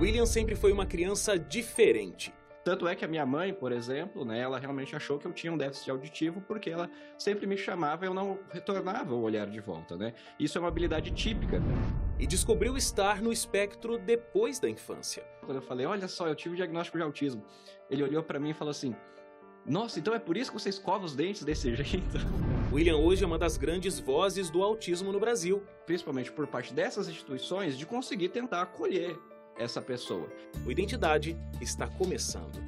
William sempre foi uma criança diferente. Tanto é que a minha mãe, por exemplo, né, ela realmente achou que eu tinha um déficit auditivo porque ela sempre me chamava e eu não retornava o olhar de volta, né? Isso é uma habilidade típica. E descobriu estar no espectro depois da infância. Quando eu falei, olha só, eu tive diagnóstico de autismo, ele olhou para mim e falou assim: Nossa, então é por isso que você escova os dentes desse jeito? William hoje é uma das grandes vozes do autismo no Brasil. Principalmente por parte dessas instituições de conseguir tentar acolher essa pessoa. O Identidade está começando.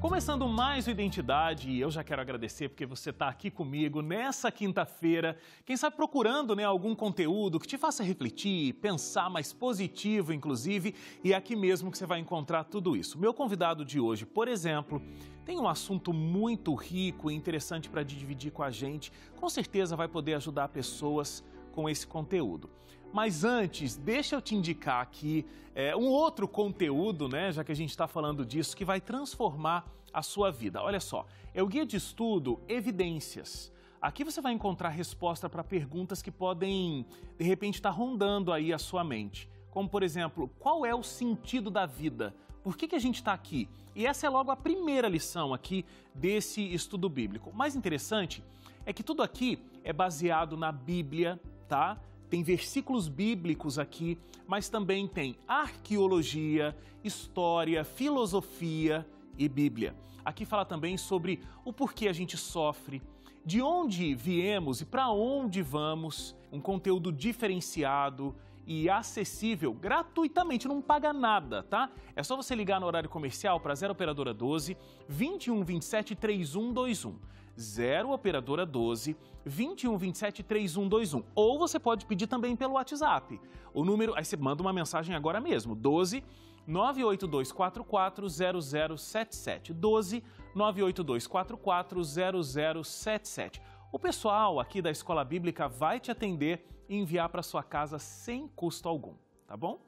Começando mais o Identidade, e eu já quero agradecer porque você está aqui comigo nessa quinta-feira, quem sabe procurando né, algum conteúdo que te faça refletir, pensar mais positivo, inclusive, e é aqui mesmo que você vai encontrar tudo isso. Meu convidado de hoje, por exemplo, tem um assunto muito rico e interessante para dividir com a gente, com certeza vai poder ajudar pessoas com esse conteúdo. Mas antes, deixa eu te indicar aqui é, um outro conteúdo, né? Já que a gente está falando disso, que vai transformar a sua vida. Olha só, é o guia de estudo Evidências. Aqui você vai encontrar resposta para perguntas que podem, de repente, estar tá rondando aí a sua mente. Como, por exemplo, qual é o sentido da vida? Por que, que a gente está aqui? E essa é logo a primeira lição aqui desse estudo bíblico. O mais interessante é que tudo aqui é baseado na Bíblia, tá? tem versículos bíblicos aqui, mas também tem arqueologia, história, filosofia e Bíblia. Aqui fala também sobre o porquê a gente sofre, de onde viemos e para onde vamos, um conteúdo diferenciado, e acessível gratuitamente, não paga nada, tá? É só você ligar no horário comercial para 0 operadora 12 21 27 3121. 0 operadora 12 21 27 3121. Ou você pode pedir também pelo WhatsApp. O número, aí você manda uma mensagem agora mesmo, 12 982440077. 12 982440077. O pessoal aqui da Escola Bíblica vai te atender e enviar para sua casa sem custo algum, tá bom?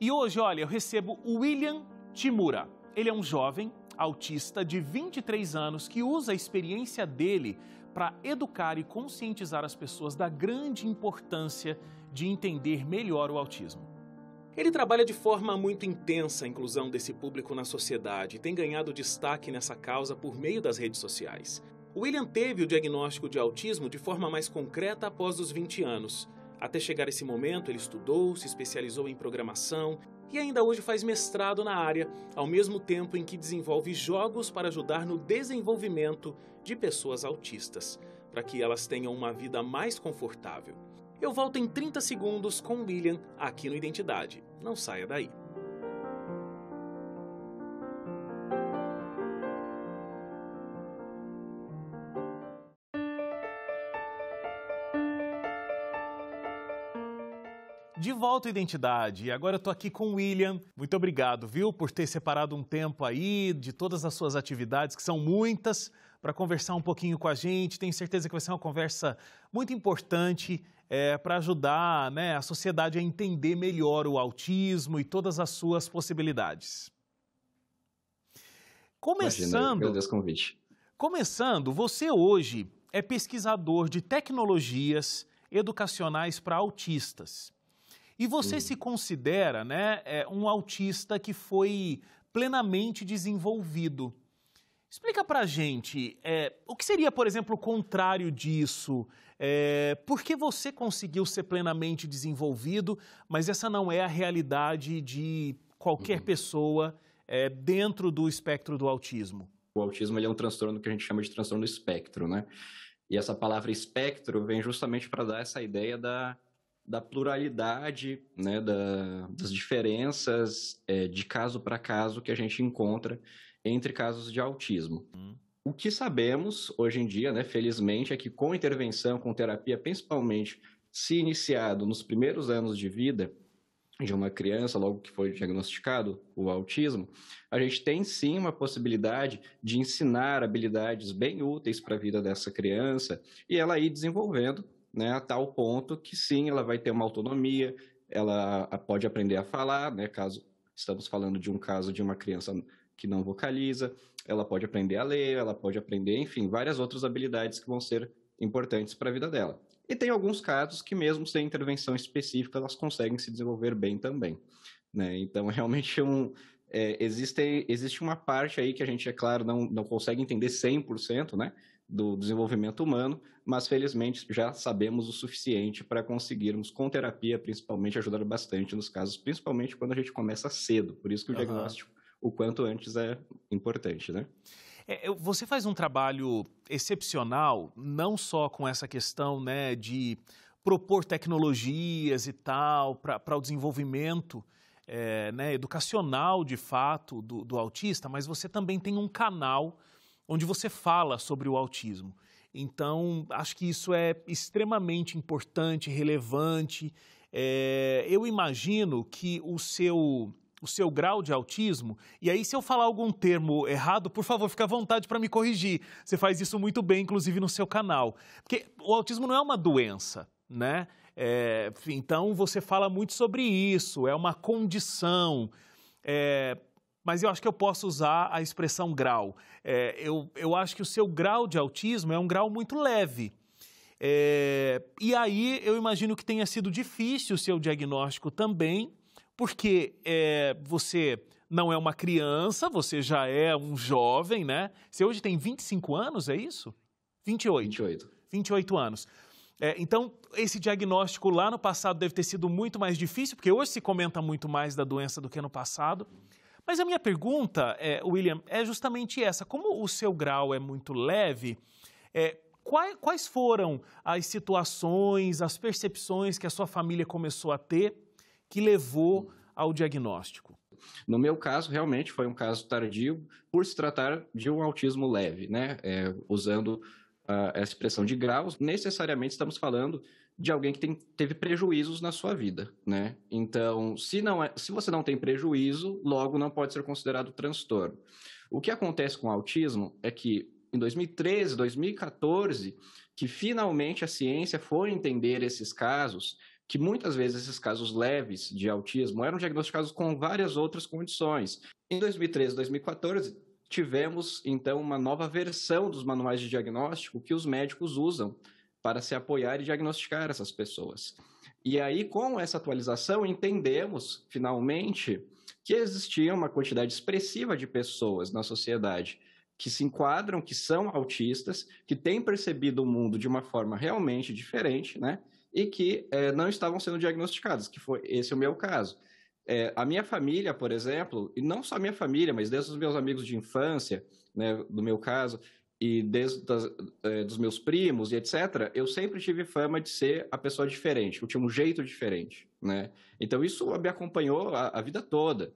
E hoje, olha, eu recebo o William Timura. Ele é um jovem autista de 23 anos que usa a experiência dele para educar e conscientizar as pessoas da grande importância de entender melhor o autismo. Ele trabalha de forma muito intensa a inclusão desse público na sociedade e tem ganhado destaque nessa causa por meio das redes sociais. William teve o diagnóstico de autismo de forma mais concreta após os 20 anos. Até chegar esse momento, ele estudou, se especializou em programação e ainda hoje faz mestrado na área, ao mesmo tempo em que desenvolve jogos para ajudar no desenvolvimento de pessoas autistas, para que elas tenham uma vida mais confortável. Eu volto em 30 segundos com William aqui no Identidade. Não saia daí. de volta à identidade. E agora eu tô aqui com o William. Muito obrigado, viu, por ter separado um tempo aí de todas as suas atividades, que são muitas, para conversar um pouquinho com a gente. Tenho certeza que vai ser uma conversa muito importante é, para ajudar né, a sociedade a entender melhor o autismo e todas as suas possibilidades. Começando. Imagina, Deus convite. Começando, você hoje é pesquisador de tecnologias educacionais para autistas. E você uhum. se considera né, é, um autista que foi plenamente desenvolvido. Explica pra gente é, o que seria, por exemplo, o contrário disso? É, por que você conseguiu ser plenamente desenvolvido, mas essa não é a realidade de qualquer uhum. pessoa é, dentro do espectro do autismo? O autismo é um transtorno que a gente chama de transtorno espectro, né? E essa palavra espectro vem justamente para dar essa ideia da da pluralidade, né, da, das diferenças é, de caso para caso que a gente encontra entre casos de autismo. Hum. O que sabemos hoje em dia, né, felizmente, é que com intervenção, com terapia, principalmente se iniciado nos primeiros anos de vida de uma criança, logo que foi diagnosticado o autismo, a gente tem sim uma possibilidade de ensinar habilidades bem úteis para a vida dessa criança e ela ir desenvolvendo né, a tal ponto que sim, ela vai ter uma autonomia, ela pode aprender a falar, né, caso estamos falando de um caso de uma criança que não vocaliza, ela pode aprender a ler, ela pode aprender, enfim, várias outras habilidades que vão ser importantes para a vida dela. E tem alguns casos que, mesmo sem intervenção específica, elas conseguem se desenvolver bem também. Né? Então, realmente, um, é, existe, existe uma parte aí que a gente, é claro, não, não consegue entender 100%, né? do desenvolvimento humano, mas felizmente já sabemos o suficiente para conseguirmos, com terapia principalmente, ajudar bastante nos casos, principalmente quando a gente começa cedo. Por isso que o uhum. diagnóstico, o quanto antes, é importante, né? É, você faz um trabalho excepcional, não só com essa questão né, de propor tecnologias e tal para o desenvolvimento é, né, educacional, de fato, do, do autista, mas você também tem um canal onde você fala sobre o autismo. Então, acho que isso é extremamente importante, relevante. É, eu imagino que o seu o seu grau de autismo, e aí se eu falar algum termo errado, por favor, fica à vontade para me corrigir. Você faz isso muito bem, inclusive no seu canal. Porque o autismo não é uma doença, né? É, então você fala muito sobre isso, é uma condição. É, mas eu acho que eu posso usar a expressão grau. É, eu, eu acho que o seu grau de autismo é um grau muito leve. É, e aí eu imagino que tenha sido difícil o seu diagnóstico também, porque é, você não é uma criança, você já é um jovem, né? Você hoje tem 25 anos, é isso? 28. 28. 28 anos. É, então, esse diagnóstico lá no passado deve ter sido muito mais difícil, porque hoje se comenta muito mais da doença do que no passado. Mas a minha pergunta, é, William, é justamente essa: como o seu grau é muito leve, é, quais, quais foram as situações, as percepções que a sua família começou a ter que levou ao diagnóstico? No meu caso, realmente foi um caso tardio, por se tratar de um autismo leve, né? É, usando ah, a expressão de graus, necessariamente estamos falando de alguém que tem, teve prejuízos na sua vida, né? Então, se, não é, se você não tem prejuízo, logo não pode ser considerado transtorno. O que acontece com o autismo é que em 2013, 2014, que finalmente a ciência foi entender esses casos, que muitas vezes esses casos leves de autismo eram diagnosticados com várias outras condições. Em 2013, 2014, tivemos então uma nova versão dos manuais de diagnóstico que os médicos usam para se apoiar e diagnosticar essas pessoas. E aí, com essa atualização, entendemos, finalmente, que existia uma quantidade expressiva de pessoas na sociedade que se enquadram, que são autistas, que têm percebido o mundo de uma forma realmente diferente, né? E que é, não estavam sendo diagnosticadas, que foi esse é o meu caso. É, a minha família, por exemplo, e não só a minha família, mas desde os meus amigos de infância, né, do meu caso, e desde das, é, dos meus primos e etc, eu sempre tive fama de ser a pessoa diferente, eu tinha um jeito diferente, né? Então isso me acompanhou a, a vida toda.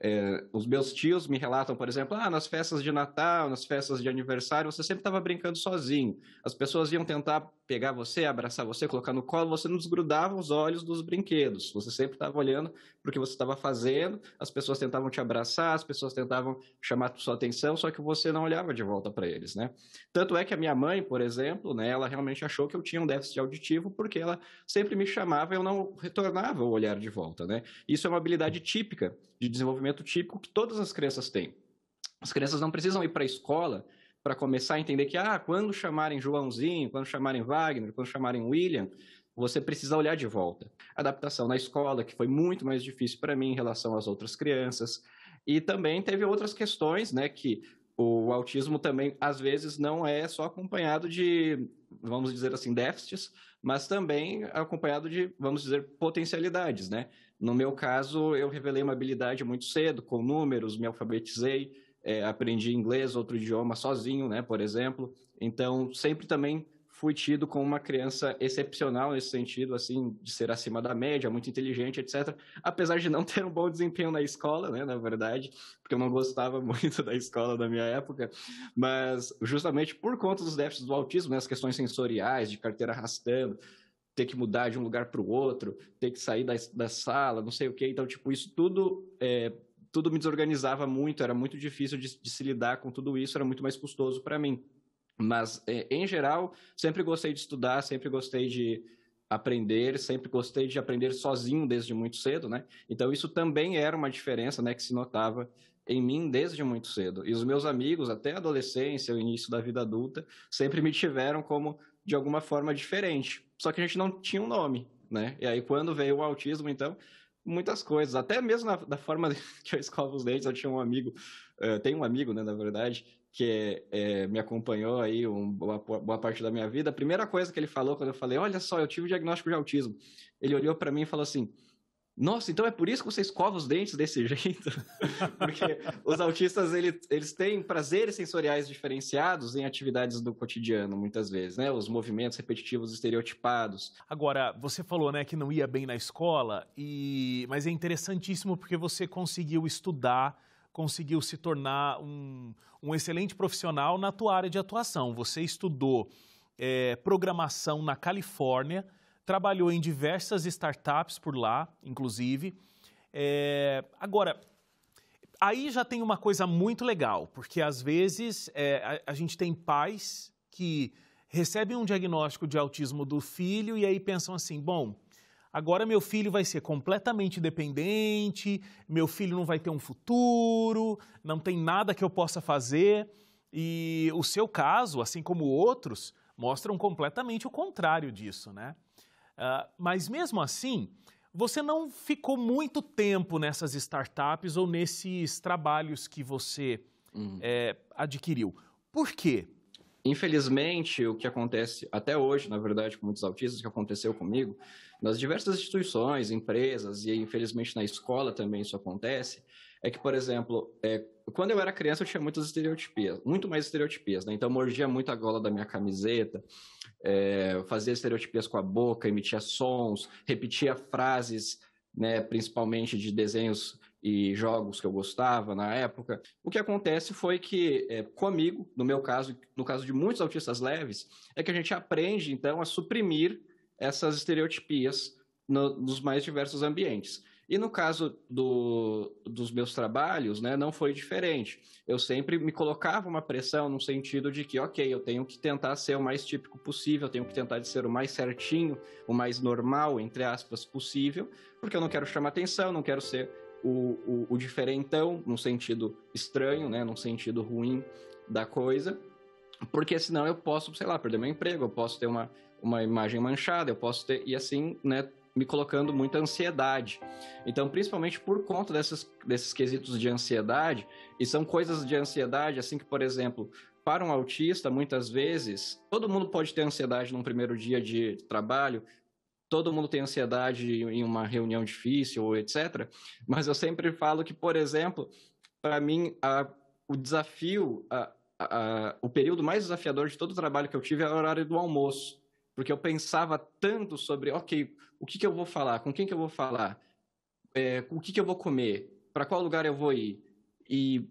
É, os meus tios me relatam, por exemplo, ah, nas festas de Natal, nas festas de aniversário, você sempre estava brincando sozinho. As pessoas iam tentar pegar você, abraçar você, colocar no colo, você não desgrudava os olhos dos brinquedos. Você sempre estava olhando para o que você estava fazendo, as pessoas tentavam te abraçar, as pessoas tentavam chamar sua atenção, só que você não olhava de volta para eles, né? Tanto é que a minha mãe, por exemplo, né, ela realmente achou que eu tinha um déficit auditivo porque ela sempre me chamava e eu não retornava o olhar de volta, né? Isso é uma habilidade típica de desenvolvimento típico que todas as crianças têm. As crianças não precisam ir para a escola para começar a entender que, ah, quando chamarem Joãozinho, quando chamarem Wagner, quando chamarem William, você precisa olhar de volta. Adaptação na escola, que foi muito mais difícil para mim em relação às outras crianças. E também teve outras questões, né, que o autismo também, às vezes, não é só acompanhado de, vamos dizer assim, déficits, mas também acompanhado de, vamos dizer, potencialidades, né? No meu caso, eu revelei uma habilidade muito cedo, com números, me alfabetizei, é, aprendi inglês, outro idioma sozinho, né, por exemplo. Então, sempre também fui tido como uma criança excepcional nesse sentido, assim, de ser acima da média, muito inteligente, etc. Apesar de não ter um bom desempenho na escola, né, na verdade, porque eu não gostava muito da escola da minha época, mas justamente por conta dos déficits do autismo, né, as questões sensoriais, de carteira arrastando, ter que mudar de um lugar para o outro, ter que sair da, da sala, não sei o quê. Então, tipo, isso tudo, é, tudo me desorganizava muito, era muito difícil de, de se lidar com tudo isso, era muito mais custoso para mim. Mas, é, em geral, sempre gostei de estudar, sempre gostei de, aprender, sempre gostei de aprender sozinho desde muito cedo, né? Então isso também era uma diferença, né, que se notava em mim desde muito cedo. E os meus amigos, até a adolescência, o início da vida adulta, sempre me tiveram como de alguma forma diferente. Só que a gente não tinha um nome, né? E aí, quando veio o autismo, então, muitas coisas. Até mesmo na, da forma que eu escovo os dentes, eu tinha um amigo, uh, eh, tem um amigo, né, na verdade, que é, me acompanhou aí uma boa parte da minha vida. A primeira coisa que ele falou quando eu falei, olha só, eu tive o diagnóstico de autismo, ele olhou para mim e falou assim, nossa, então é por isso que você escova os dentes desse jeito? Porque os autistas, ele, eles têm prazeres sensoriais diferenciados em atividades do cotidiano, muitas vezes, né? Os movimentos repetitivos estereotipados. Agora, você falou, né, que não ia bem na escola, e... mas é interessantíssimo porque você conseguiu estudar conseguiu se tornar um, um excelente profissional na tua área de atuação. Você estudou é, programação na Califórnia, trabalhou em diversas startups por lá, inclusive. É, agora, aí já tem uma coisa muito legal, porque às vezes é, a, a, gente tem pais que recebem um diagnóstico de autismo do filho e aí pensam assim: bom, agora meu filho vai ser completamente dependente, meu filho não vai ter um futuro, não tem nada que eu possa fazer. E o seu caso, assim como outros, mostram completamente o contrário disso, né? Ah, mas mesmo assim, você não ficou muito tempo nessas startups ou nesses trabalhos que você é, adquiriu. Por quê? Infelizmente, o que acontece até hoje, na verdade, com muitos autistas, o que aconteceu comigo, nas diversas instituições, empresas e infelizmente na escola também isso acontece, é que, por exemplo, é, quando eu era criança eu tinha muitas estereotipias, muito mais estereotipias, né? Então mordia muito a gola da minha camiseta, é, fazia estereotipias com a boca, emitia sons, repetia frases, né, principalmente de desenhos e jogos que eu gostava na época. O que acontece foi que, é, comigo, no meu caso, no caso de muitos autistas leves, é que a gente aprende, então, a suprimir essas estereotipias no, nos mais diversos ambientes. E no caso do, dos meus trabalhos, né, não foi diferente. Eu sempre me colocava uma pressão no sentido de que, ok, eu tenho que tentar ser o mais típico possível, eu tenho que tentar ser o mais certinho, o mais normal, entre aspas, possível, porque eu não quero chamar atenção, não quero ser o, o, o diferentão, num sentido estranho, né, num sentido ruim da coisa, porque senão eu posso, sei lá, perder meu emprego, eu posso ter uma, uma imagem manchada, eu posso ter. E assim, né, me colocando muita ansiedade. Então, principalmente por conta dessas, desses quesitos de ansiedade, e são coisas de ansiedade, assim que, por exemplo, para um autista, muitas vezes, todo mundo pode ter ansiedade num primeiro dia de trabalho, todo mundo tem ansiedade em uma reunião difícil, ou etc. Mas eu sempre falo que, por exemplo, para mim, a, o desafio, a, a, o período mais desafiador de todo o trabalho que eu tive é o horário do almoço porque eu pensava tanto sobre, ok, o que, que eu vou falar, com quem que eu vou falar, é, o que, que eu vou comer, para qual lugar eu vou ir. E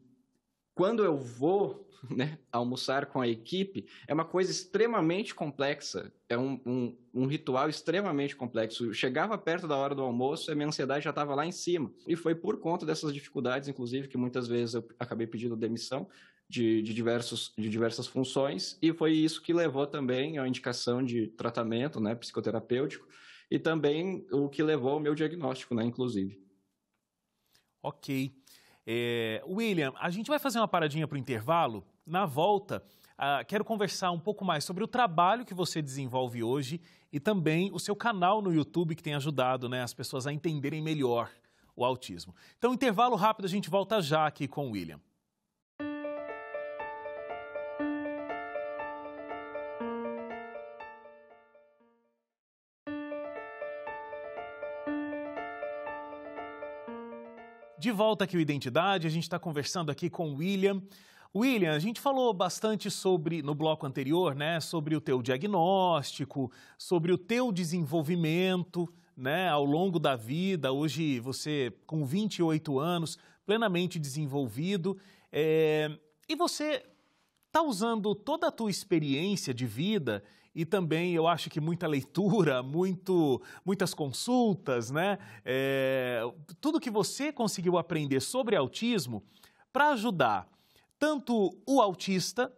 quando eu vou né, almoçar com a equipe, é uma coisa extremamente complexa, é um, um, um, ritual extremamente complexo. Chegava perto da hora do almoço, a minha ansiedade já estava lá em cima. E foi por conta dessas dificuldades, inclusive, que muitas vezes eu acabei pedindo demissão de, de, diversos, de diversas funções, e foi isso que levou também à indicação de tratamento né, psicoterapêutico, e também o que levou ao meu diagnóstico, né, inclusive. Ok. É, William, a gente vai fazer uma paradinha para o intervalo. Na volta, ah, quero conversar um pouco mais sobre o trabalho que você desenvolve hoje e também o seu canal no YouTube que tem ajudado né, as pessoas a entenderem melhor o autismo. Então, intervalo rápido, a gente volta já aqui com o William. volta aqui o Identidade, a gente está conversando aqui com o William. William, a gente falou bastante sobre, no bloco anterior, né, sobre o teu diagnóstico, sobre o teu desenvolvimento, né, ao longo da vida. Hoje você com 28 anos, plenamente desenvolvido, é, e você está usando toda a tua experiência de vida e também eu acho que muita leitura, muito, muitas consultas, né? É, tudo que você conseguiu aprender sobre autismo para ajudar tanto o autista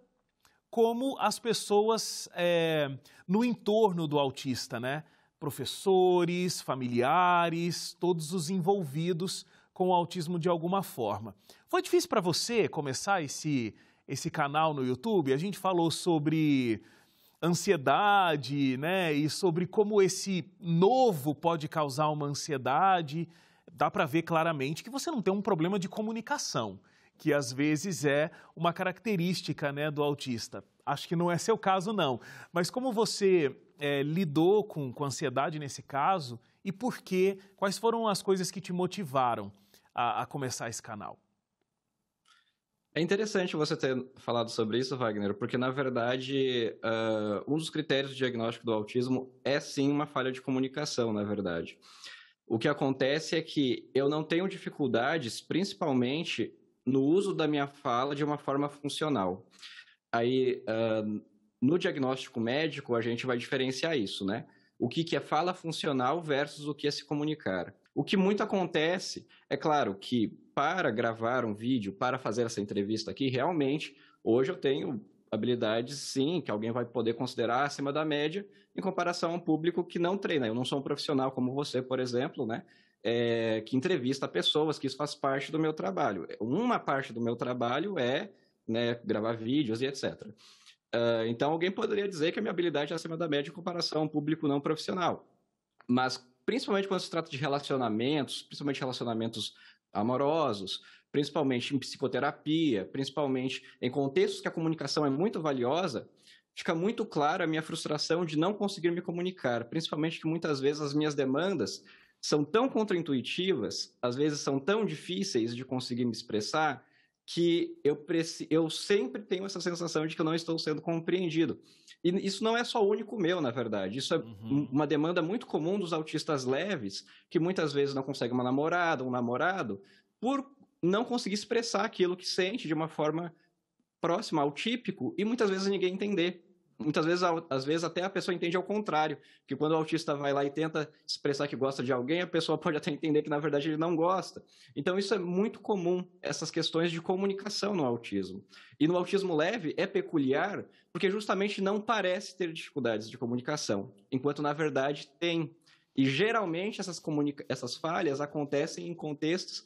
como as pessoas é, no entorno do autista, né? Professores, familiares, todos os envolvidos com o autismo de alguma forma. Foi difícil para você começar esse, esse canal no YouTube? A gente falou sobre ansiedade, né? E sobre como esse novo pode causar uma ansiedade, dá para ver claramente que você não tem um problema de comunicação, que às vezes é uma característica, né, do autista. Acho que não é seu caso não, mas como você é, lidou com, com ansiedade nesse caso e por quê? Quais foram as coisas que te motivaram a, a começar esse canal? É interessante você ter falado sobre isso, Wagner, porque na verdade uh, um dos critérios de diagnóstico do autismo é sim uma falha de comunicação, na verdade. O que acontece é que eu não tenho dificuldades, principalmente no uso da minha fala de uma forma funcional. Aí, uh, no diagnóstico médico, a gente vai diferenciar isso, né? O que, que é fala funcional versus o que é se comunicar. O que muito acontece, é claro que para gravar um vídeo, para fazer essa entrevista aqui, realmente, hoje eu tenho habilidades, sim, que alguém vai poder considerar acima da média, em comparação a um público que não treina. Eu não sou um profissional como você, por exemplo, né? É, que entrevista pessoas, que isso faz parte do meu trabalho. Uma parte do meu trabalho é né, gravar vídeos e etc. Uh, ah, então, alguém poderia dizer que a minha habilidade é acima da média em comparação a um público não profissional. Mas principalmente quando se trata de relacionamentos, principalmente relacionamentos amorosos, principalmente em psicoterapia, principalmente em contextos que a comunicação é muito valiosa, fica muito clara a minha frustração de não conseguir me comunicar, principalmente que muitas vezes as minhas demandas são tão contraintuitivas, às vezes são tão difíceis de conseguir me expressar, que eu, preci... eu sempre tenho essa sensação de que eu não estou sendo compreendido. E isso não é só único meu, na verdade. Isso é uhum. uma demanda muito comum dos autistas leves, que muitas vezes não conseguem uma namorada, um namorado, por não conseguir expressar aquilo que sente de uma forma próxima ao típico e muitas vezes ninguém entender. Muitas vezes, às vezes até a pessoa entende ao contrário, que quando o autista vai lá e tenta expressar que gosta de alguém, a pessoa pode até entender que na verdade ele não gosta. Então isso é muito comum, essas questões de comunicação no autismo. E no autismo leve é peculiar, porque justamente não parece ter dificuldades de comunicação, enquanto na verdade tem. E geralmente essas, essas falhas acontecem em contextos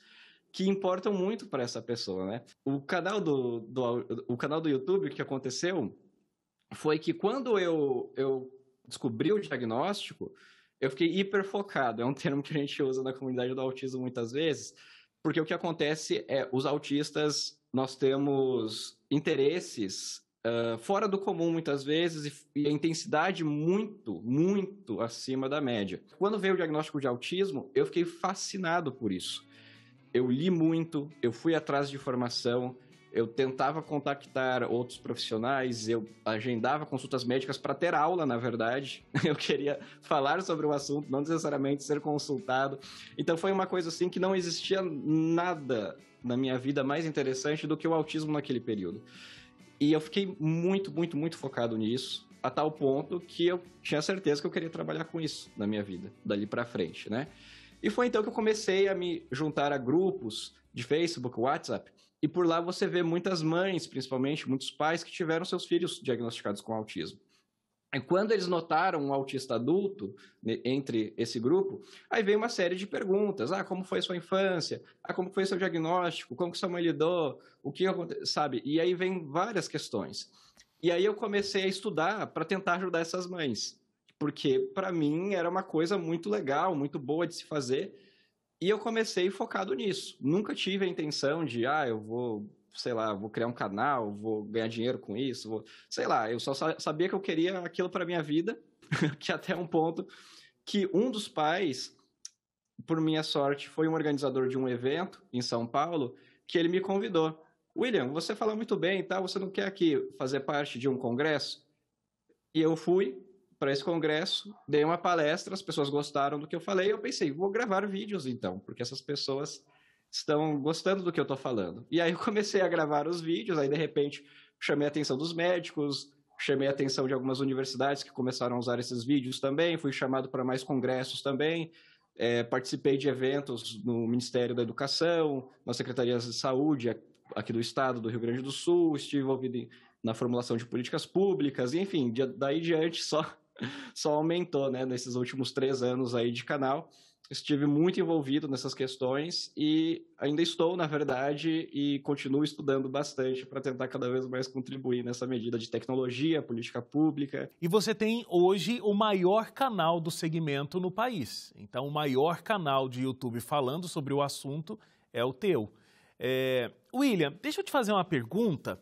que importam muito para essa pessoa, né? O canal do, do, o canal do YouTube que aconteceu foi que quando eu, eu descobri o diagnóstico, eu fiquei hiperfocado. É um termo que a gente usa na comunidade do autismo muitas vezes, porque o que acontece é os autistas nós temos interesses uh, fora do comum muitas vezes e, e a intensidade muito, muito acima da média. Quando veio o diagnóstico de autismo, eu fiquei fascinado por isso. Eu li muito, eu fui atrás de informação, eu tentava contactar outros profissionais, eu agendava consultas médicas para ter aula, na verdade. Eu queria falar sobre o assunto, não necessariamente ser consultado. Então foi uma coisa assim que não existia nada na minha vida mais interessante do que o autismo naquele período. E eu fiquei muito, muito, muito focado nisso, a tal ponto que eu tinha certeza que eu queria trabalhar com isso na minha vida, dali para frente, né? E foi então que eu comecei a me juntar a grupos de Facebook, WhatsApp, e por lá você vê muitas mães, principalmente, muitos pais que tiveram seus filhos diagnosticados com autismo. E quando eles notaram um autista adulto né, entre esse grupo, aí veio uma série de perguntas. Ah, como foi sua infância? Ah, como foi seu diagnóstico? Como que sua mãe lidou? O que aconteceu? Sabe? E aí vem várias questões. E aí eu comecei a estudar para tentar ajudar essas mães. Porque, para mim, era uma coisa muito legal, muito boa de se fazer e eu comecei focado nisso. Nunca tive a intenção de, ah, eu vou, sei lá, vou criar um canal, vou ganhar dinheiro com isso, vou... sei lá. Eu só sabia que eu queria aquilo para minha vida, que até um ponto que um dos pais, por minha sorte, foi um organizador de um evento em São Paulo, que ele me convidou. William, você fala muito bem e tá? tal, você não quer aqui fazer parte de um congresso? E eu fui, para esse congresso, dei uma palestra, as pessoas gostaram do que eu falei, eu pensei, vou gravar vídeos então, porque essas pessoas estão gostando do que eu estou falando. E aí eu comecei a gravar os vídeos, aí de repente chamei a atenção dos médicos, chamei a atenção de algumas universidades que começaram a usar esses vídeos também, fui chamado para mais congressos também, é, participei de eventos no Ministério da Educação, nas secretarias de saúde aqui do estado do Rio Grande do Sul, estive envolvido na formulação de políticas públicas, enfim, daí diante só só aumentou, né, nesses últimos três anos aí de canal. Estive muito envolvido nessas questões e ainda estou, na verdade, e continuo estudando bastante para tentar cada vez mais contribuir nessa medida de tecnologia, política pública. E você tem hoje o maior canal do segmento no país. Então, o maior canal de YouTube falando sobre o assunto é o teu. É... William, deixa eu te fazer uma pergunta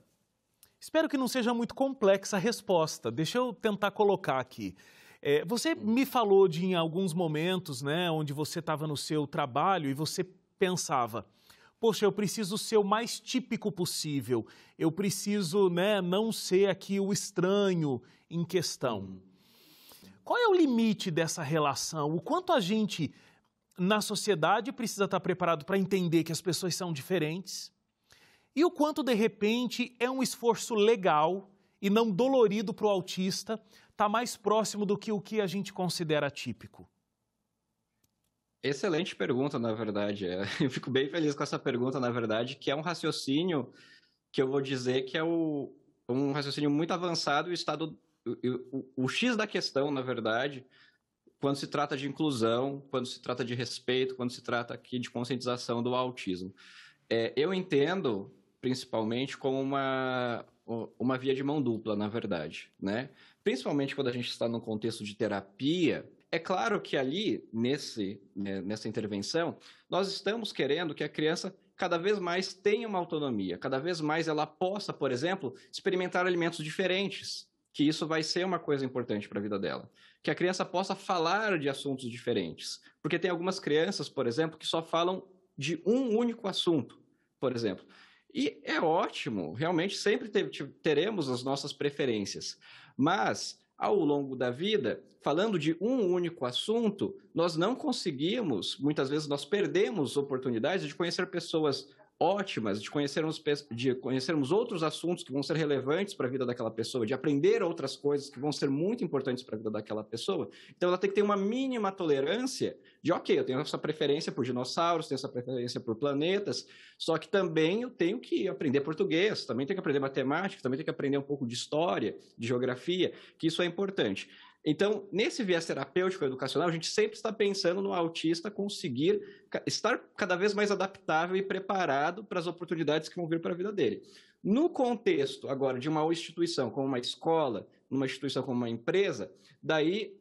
Espero que não seja muito complexa a resposta. Deixa eu tentar colocar aqui. É, você me falou de em alguns momentos, né, onde você estava no seu trabalho e você pensava, poxa, eu preciso ser o mais típico possível. Eu preciso, né, não ser aqui o estranho em questão. Qual é o limite dessa relação? O quanto a gente na sociedade precisa estar preparado para entender que as pessoas são diferentes? E o quanto, de repente, é um esforço legal e não dolorido para o autista, está mais próximo do que o que a gente considera típico? Excelente pergunta, na verdade. É, eu fico bem feliz com essa pergunta, na verdade, que é um raciocínio que eu vou dizer que é o, um raciocínio muito avançado o estado o, o, o, X da questão, na verdade, quando se trata de inclusão, quando se trata de respeito, quando se trata aqui de conscientização do autismo. É, eu entendo principalmente como uma, uma via de mão dupla, na verdade, né? Principalmente quando a gente está num contexto de terapia, é claro que ali, nesse, né, nessa intervenção, nós estamos querendo que a criança cada vez mais tenha uma autonomia, cada vez mais ela possa, por exemplo, experimentar alimentos diferentes, que isso vai ser uma coisa importante para a vida dela. Que a criança possa falar de assuntos diferentes. Porque tem algumas crianças, por exemplo, que só falam de um único assunto, por exemplo. E é ótimo, realmente sempre teremos as nossas preferências. Mas, ao longo da vida, falando de um único assunto, nós não conseguimos, muitas vezes nós perdemos oportunidades de conhecer pessoas ótimas de conhecermos, de conhecermos outros assuntos que vão ser relevantes para a vida daquela pessoa, de aprender outras coisas que vão ser muito importantes para a vida daquela pessoa. Então ela tem que ter uma mínima tolerância de, ok, eu tenho essa preferência por dinossauros, tenho essa preferência por planetas, só que também eu tenho que aprender português, também tenho que aprender matemática, também tenho que aprender um pouco de história, de geografia, que isso é importante. Então, nesse viés terapêutico educacional, a gente sempre está pensando no autista conseguir estar cada vez mais adaptável e preparado para as oportunidades que vão vir para a vida dele. No contexto agora de uma instituição como uma escola, numa instituição como uma empresa, daí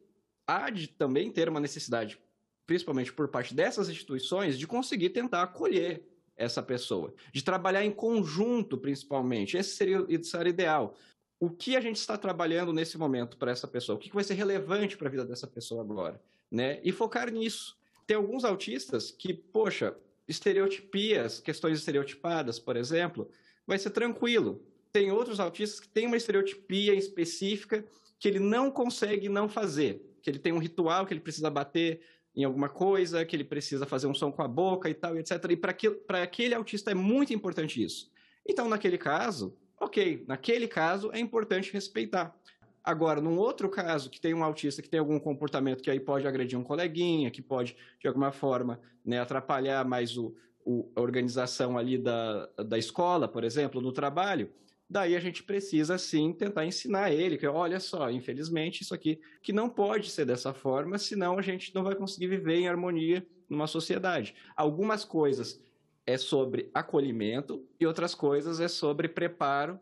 há de também ter uma necessidade, principalmente por parte dessas instituições, de conseguir tentar acolher essa pessoa, de trabalhar em conjunto, principalmente. Esse seria, seria ideal o que a gente está trabalhando nesse momento para essa pessoa, o que vai ser relevante para a vida dessa pessoa agora, né? E focar nisso. Tem alguns autistas que, poxa, estereotipias, questões estereotipadas, por exemplo, vai ser tranquilo. Tem outros autistas que têm uma estereotipia específica que ele não consegue não fazer, que ele tem um ritual que ele precisa bater em alguma coisa, que ele precisa fazer um som com a boca e tal, etc. E para aquele autista é muito importante isso. Então, naquele caso, Ok, naquele caso é importante respeitar. Agora, num outro caso, que tem um autista que tem algum comportamento que aí pode agredir um coleguinha, que pode, de alguma forma, né, atrapalhar mais o, o, a organização ali da, da escola, por exemplo, do trabalho, daí a gente precisa sim tentar ensinar ele que olha só, infelizmente isso aqui que não pode ser dessa forma, senão a gente não vai conseguir viver em harmonia numa sociedade. Algumas coisas é sobre acolhimento e outras coisas é sobre preparo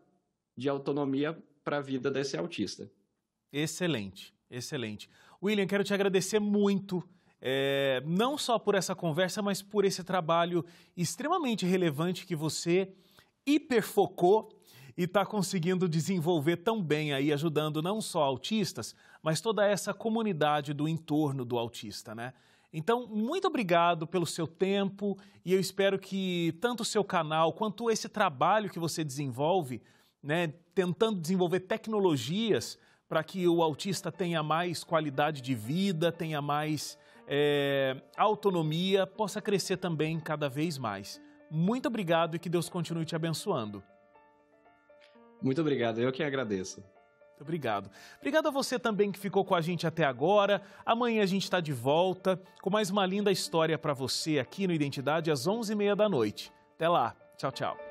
de autonomia para a vida desse autista. Excelente, excelente. William, quero te agradecer muito. É, não só por essa conversa, mas por esse trabalho extremamente relevante que você hiperfocou e está conseguindo desenvolver tão bem aí, ajudando não só autistas, mas toda essa comunidade do entorno do autista, né? Então, muito obrigado pelo seu tempo e eu espero que tanto o seu canal quanto esse trabalho que você desenvolve, né, tentando desenvolver tecnologias para que o autista tenha mais qualidade de vida, tenha mais é, autonomia, possa crescer também cada vez mais. Muito obrigado e que Deus continue te abençoando. Muito obrigado, eu que agradeço. Muito obrigado. Obrigado a você também que ficou com a gente até agora. Amanhã a gente está de volta com mais uma linda história para você aqui no Identidade às 11h30 da noite. Até lá. Tchau, tchau.